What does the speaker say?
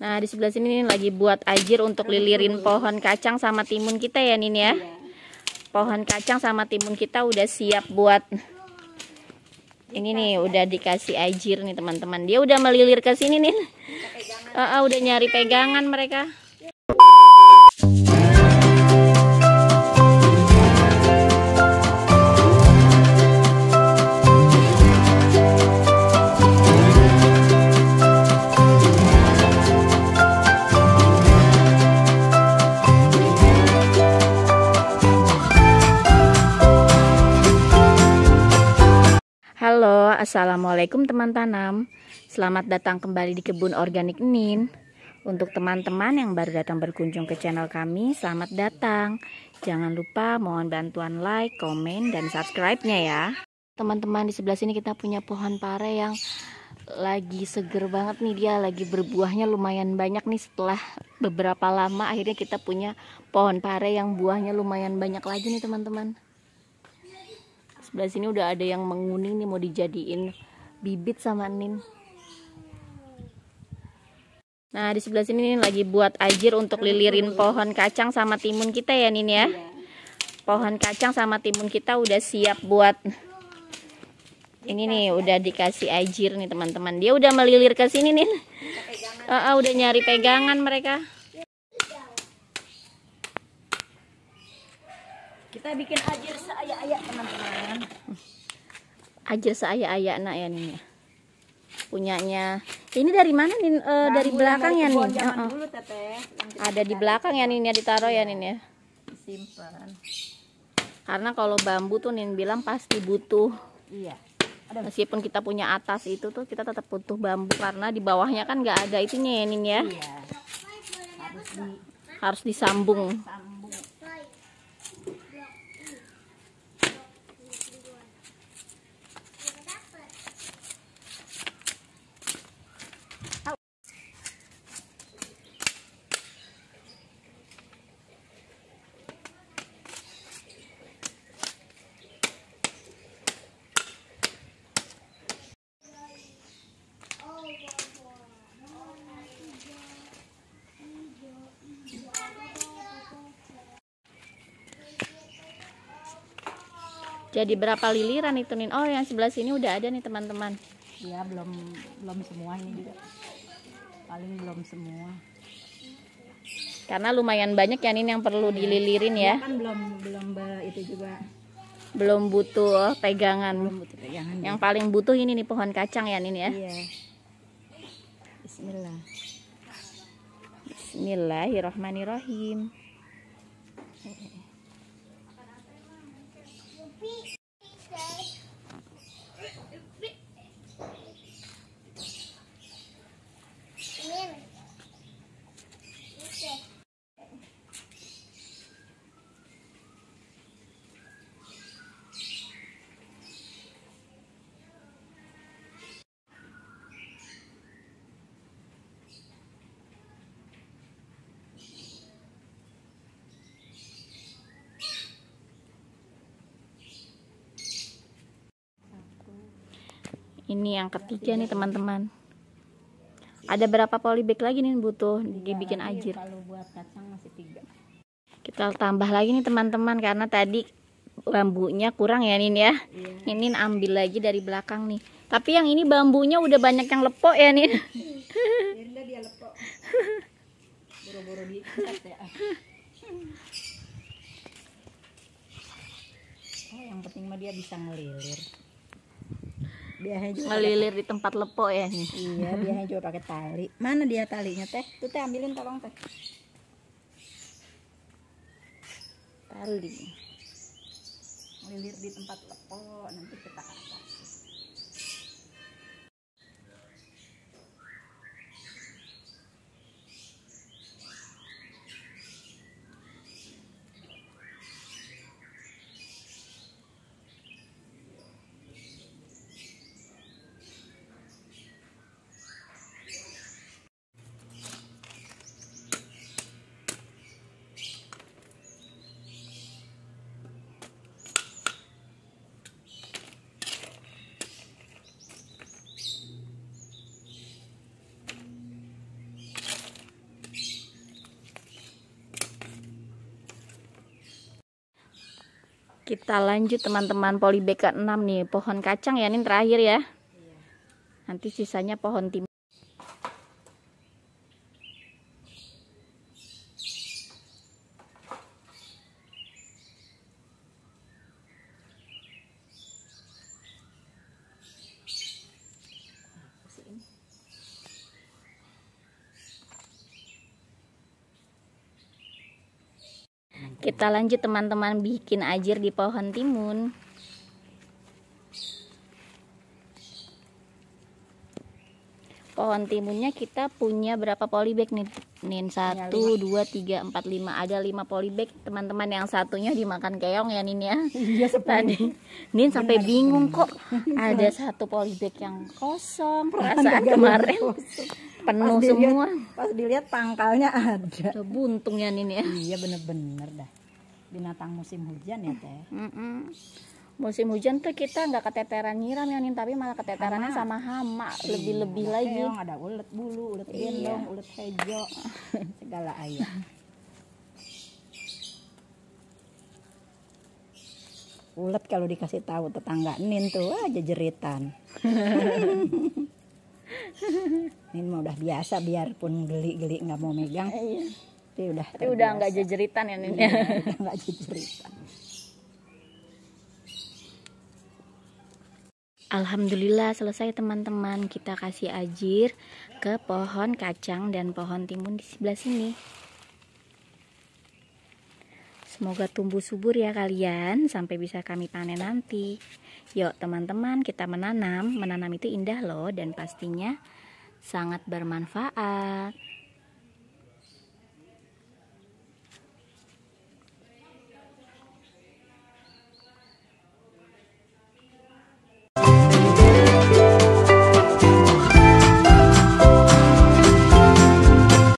Nah, di sebelah sini nih lagi buat ajir untuk lilirin pohon kacang sama timun kita ya, Nin ya. Iya. Pohon kacang sama timun kita udah siap buat ini nih udah dikasih ajir nih teman-teman. Dia udah melilir ke sini, nih. Uh, uh, udah nyari pegangan mereka. Assalamualaikum teman tanam Selamat datang kembali di kebun organik Nin Untuk teman-teman yang baru datang berkunjung ke channel kami Selamat datang Jangan lupa mohon bantuan like, komen, dan subscribe-nya ya Teman-teman di sebelah sini kita punya pohon pare yang lagi seger banget nih dia lagi berbuahnya lumayan banyak nih setelah beberapa lama akhirnya kita punya pohon pare yang buahnya lumayan banyak lagi nih teman-teman sebelah sini udah ada yang menguning nih mau dijadiin bibit sama Nin nah di sebelah sini nih lagi buat ajir untuk lilirin pohon kacang sama timun kita ya Nin ya pohon kacang sama timun kita udah siap buat ini nih udah dikasih ajir nih teman-teman dia udah melilir ke sini Nin uh, uh, udah nyari pegangan mereka Kita bikin ajir seayak-ayak teman-teman. Ajir seayak-ayak nak ya ini. Ya? Punyanya. Ini dari mana nih? E, nah, dari belakang ya nih. Uh -uh. Ada di belakang ya nih ya ditaruh ya nih ya. Simpan. Karena kalau bambu tuh nih bilang pasti butuh. Iya. Ada. Meskipun kita punya atas itu tuh kita tetap butuh bambu karena di bawahnya kan nggak ada itunya ya Nin ya. Iya. harus disambung. jadi berapa liliran itu nih oh yang sebelah sini udah ada nih teman-teman ya belum belum semua ini juga paling belum semua karena lumayan banyak ya Nin yang perlu iya. dililirin ya. Iya, kan belum belum itu juga belum butuh pegangan. Belum butuh pegangan. Yang ya. paling butuh ini nih pohon kacang ya Nin ya. Iya. Bismillah. Bismillahirrahmanirrahim. ini yang ketiga nih teman-teman ada berapa polybag lagi nih butuh dibikin iya, ajir kita tambah lagi nih teman-teman karena tadi bambunya kurang ya Nin ya iya. Ini ambil lagi dari belakang nih tapi yang ini bambunya udah banyak yang lepok ya Nin dia lepok ya. oh yang penting mah dia bisa ngelilir biasanya ngelilir di tempat lepo ya iya biasanya juga pakai tali mana dia talinya teh itu teh ambilin tolong teh tali ngelilir di tempat lepo nanti kita kasih kita lanjut teman-teman polybeka 6 nih pohon kacang ya ini terakhir ya nanti sisanya pohon timun Kita lanjut teman-teman bikin ajir di pohon timun. Pohon timunnya kita punya berapa polybag nih Nin 1, 2, 3, 4, 5 Ada 5 polybag Teman-teman yang satunya dimakan keong ya Nin ya Iya tadi Nin sampai bingung kok Ada satu polybag yang kosong Perasaan kemarin Penuh pas semua dilihat, Pas dilihat pangkalnya ada buntung ya Nin ya Iya bener-bener dah Binatang musim hujan ya teh mm -mm musim hujan tuh kita nggak keteteran nyiram ya nih tapi malah keteterannya sama hama lebih lebih hmm, lagi keong, ada ulet bulu ulet iya. gendong iya. ulet hejo segala ayam ulet kalau dikasih tahu tetangga Nin tuh aja jeritan Nin mau udah biasa biarpun geli-geli nggak mau megang iya. tapi udah tapi udah nggak jejeritan ya Nin iya, nggak jejeritan Alhamdulillah selesai teman-teman kita kasih ajir ke pohon kacang dan pohon timun di sebelah sini Semoga tumbuh subur ya kalian sampai bisa kami panen nanti Yuk teman-teman kita menanam Menanam itu indah loh dan pastinya sangat bermanfaat